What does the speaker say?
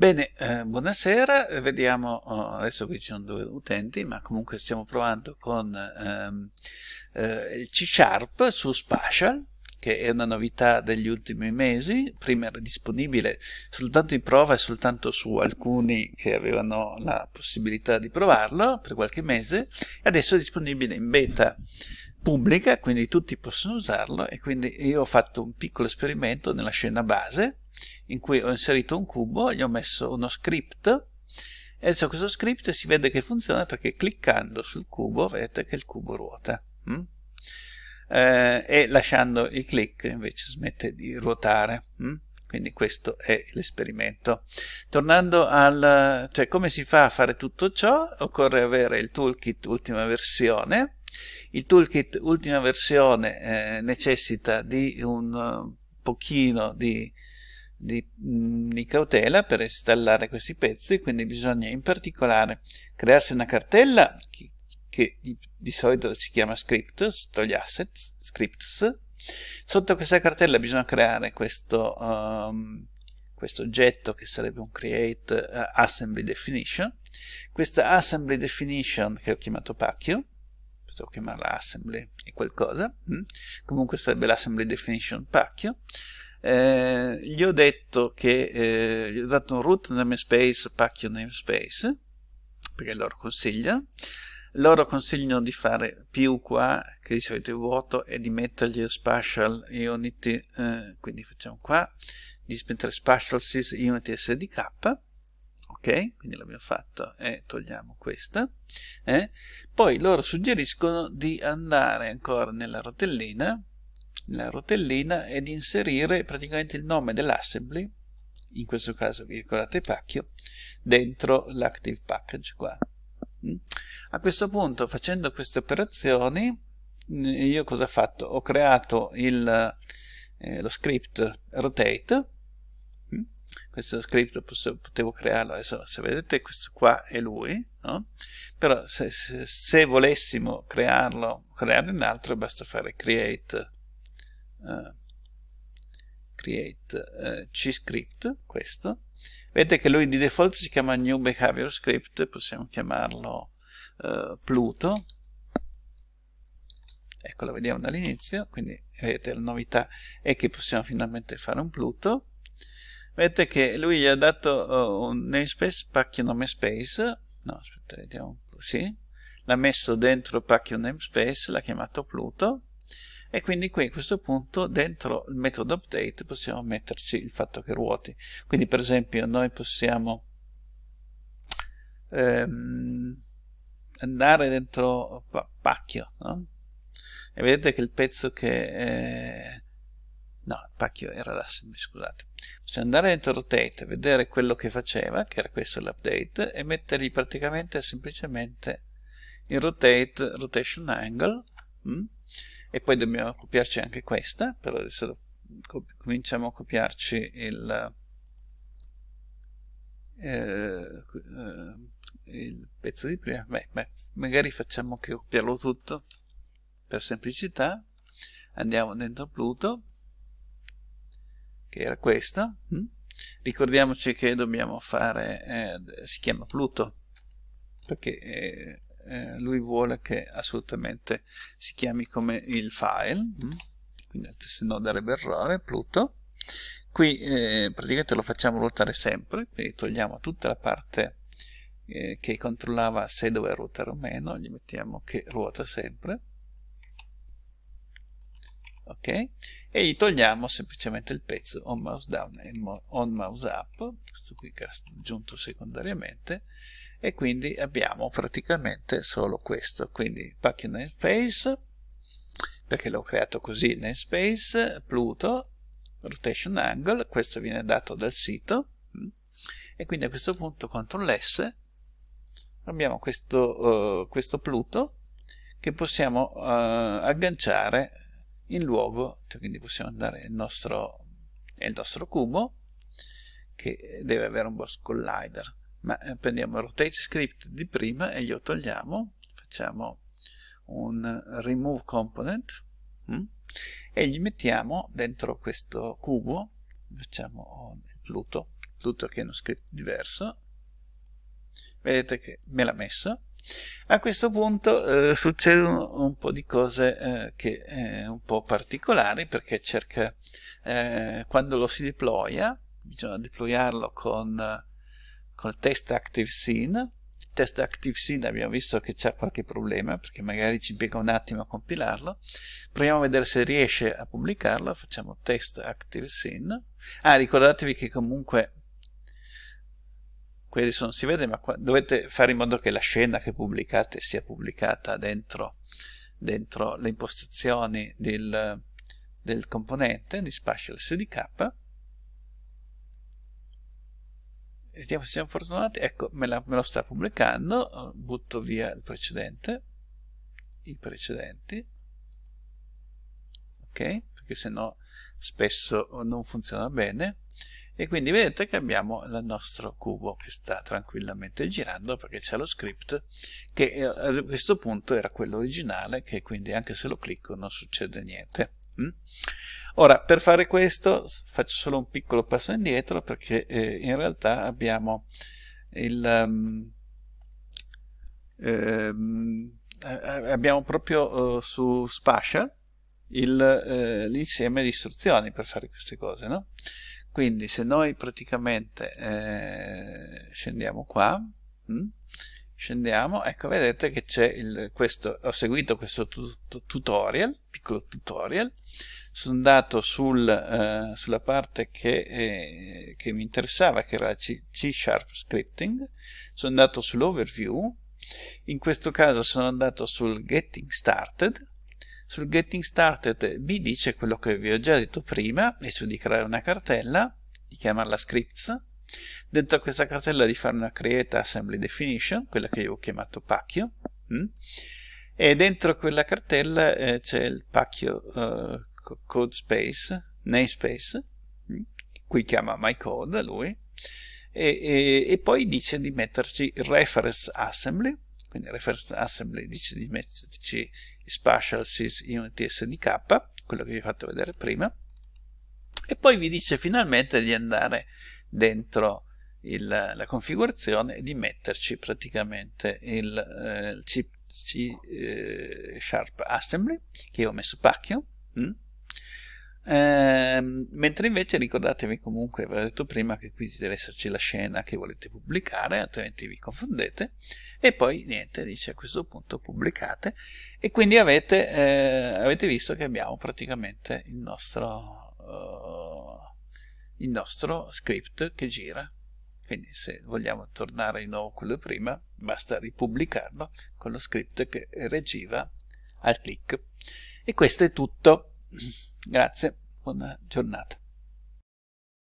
Bene, eh, buonasera, eh, vediamo, oh, adesso qui ci sono due utenti, ma comunque stiamo provando con ehm, eh, il C Sharp su Spatial, che è una novità degli ultimi mesi, prima era disponibile soltanto in prova e soltanto su alcuni che avevano la possibilità di provarlo per qualche mese, adesso è disponibile in beta pubblica, quindi tutti possono usarlo e quindi io ho fatto un piccolo esperimento nella scena base in cui ho inserito un cubo, gli ho messo uno script e adesso questo script si vede che funziona perché cliccando sul cubo vedete che il cubo ruota hm? eh, e lasciando il click invece smette di ruotare hm? quindi questo è l'esperimento tornando al cioè come si fa a fare tutto ciò occorre avere il toolkit ultima versione il toolkit ultima versione eh, necessita di un eh, pochino di di, mm, di cautela per installare questi pezzi, quindi bisogna in particolare crearsi una cartella che, che di, di solito si chiama script, togli assets, scripts. Sotto questa cartella bisogna creare questo, um, questo oggetto che sarebbe un create uh, assembly definition. Questa assembly definition che ho chiamato pacchio, posso chiamarla assembly e qualcosa, mm. comunque sarebbe l'assembly definition pacchio. Eh, gli ho detto che eh, gli ho dato un root namespace pacchio namespace perché loro consiglia loro consigliano di fare più qua che di solito è vuoto e di mettergli spatial unity eh, quindi facciamo qua di mettere spatial sys unity sdk ok quindi l'abbiamo fatto e togliamo questa eh? poi loro suggeriscono di andare ancora nella rotellina la rotellina ed inserire praticamente il nome dell'assembly, in questo caso vi ricordate pacchio, dentro l'active package qua. Mm? A questo punto facendo queste operazioni eh, io cosa ho fatto? Ho creato il, eh, lo script rotate, mm? questo script potevo crearlo, adesso se vedete questo qua è lui, no? però se, se, se volessimo crearlo, crearne un altro basta fare create eh, create uh, script questo, vedete che lui di default si chiama new behavior script, possiamo chiamarlo uh, Pluto, ecco la vediamo dall'inizio, quindi vedete la novità è che possiamo finalmente fare un Pluto, vedete che lui gli ha dato un namespace, pacchio nome space, no aspetta vediamo, sì, l'ha messo dentro pacchio namespace, l'ha chiamato Pluto, e quindi qui a questo punto dentro il metodo update possiamo metterci il fatto che ruoti quindi per esempio noi possiamo ehm, andare dentro pacchio no? e vedete che il pezzo che eh, no, pacchio era da scusate possiamo andare dentro rotate vedere quello che faceva che era questo l'update e mettergli praticamente semplicemente in rotate rotation angle mh? Mm? e poi dobbiamo copiarci anche questa però adesso cominciamo a copiarci il, eh, eh, il pezzo di prima beh, beh, magari facciamo che copiarlo tutto per semplicità andiamo dentro Pluto che era questo mm? ricordiamoci che dobbiamo fare eh, si chiama Pluto perché eh, eh, lui vuole che assolutamente si chiami come il file mm? Mm. quindi se no darebbe errore Pluto qui eh, praticamente lo facciamo ruotare sempre quindi togliamo tutta la parte eh, che controllava se doveva ruotare o meno gli mettiamo che ruota sempre ok e gli togliamo semplicemente il pezzo on mouse down e on mouse up questo qui che era aggiunto secondariamente e quindi abbiamo praticamente solo questo quindi pacchino namespace perché l'ho creato così namespace Pluto rotation angle questo viene dato dal sito e quindi a questo punto CTRL S abbiamo questo, uh, questo Pluto che possiamo uh, agganciare in luogo cioè quindi possiamo andare nel nostro, il nostro cubo che deve avere un boss collider ma eh, prendiamo il rotate script di prima e glielo togliamo facciamo un remove component mh? Mm, e gli mettiamo dentro questo cubo facciamo oh, Pluto Pluto che è uno script diverso vedete che me l'ha messo a questo punto eh, succedono un po' di cose eh, che eh, un po' particolari perché cerca eh, quando lo si deploya bisogna deployarlo con col test active scene test active scene abbiamo visto che c'è qualche problema perché magari ci impiega un attimo a compilarlo proviamo a vedere se riesce a pubblicarlo facciamo test active scene ah ricordatevi che comunque qui adesso si vede ma qua, dovete fare in modo che la scena che pubblicate sia pubblicata dentro, dentro le impostazioni del, del componente di Spatial SDK vediamo se siamo fortunati ecco me, la, me lo sta pubblicando eh, butto via il precedente i precedenti ok perché sennò spesso non funziona bene e quindi vedete che abbiamo il nostro cubo che sta tranquillamente girando perché c'è lo script che eh, a questo punto era quello originale che quindi anche se lo clicco non succede niente Mm? Ora, per fare questo faccio solo un piccolo passo indietro perché eh, in realtà abbiamo il... Um, ehm, ehm abbiamo proprio eh, su Spatial eh, l'insieme di istruzioni per fare queste cose, no? Quindi se noi praticamente eh, scendiamo qua, mh, mm, scendiamo ecco vedete che c'è il questo ho seguito questo tutorial piccolo tutorial sono andato sul, eh, sulla parte che, eh, che, mi interessava che era C, Sharp Scripting sono andato sull'overview in questo caso sono andato sul Getting Started sul Getting Started mi dice quello che vi ho già detto prima è cioè di creare una cartella di chiamarla scripts dentro a questa casella di fare una create assembly definition, quella che io ho chiamato pacchio, mh? Mm? e dentro quella cartella eh, c'è il pacchio eh, code space, namespace, mh? Mm? qui chiama mycode lui, e, e, e, poi dice di metterci reference assembly, quindi reference assembly dice di metterci spatial sys unity sdk, quello che vi ho fatto vedere prima, e poi vi dice finalmente di andare dentro il, la configurazione e di metterci praticamente il, eh, il C, eh, Sharp Assembly che ho messo pacchio mm? ehm, mentre invece ricordatevi comunque avevo detto prima che qui deve esserci la scena che volete pubblicare altrimenti vi confondete e poi niente dice a questo punto pubblicate e quindi avete, eh, avete visto che abbiamo praticamente il nostro eh, il nostro script che gira. Quindi se vogliamo tornare di nuovo quello prima, basta ripubblicarlo con lo script che regiva al click. E questo è tutto. Grazie, buona giornata.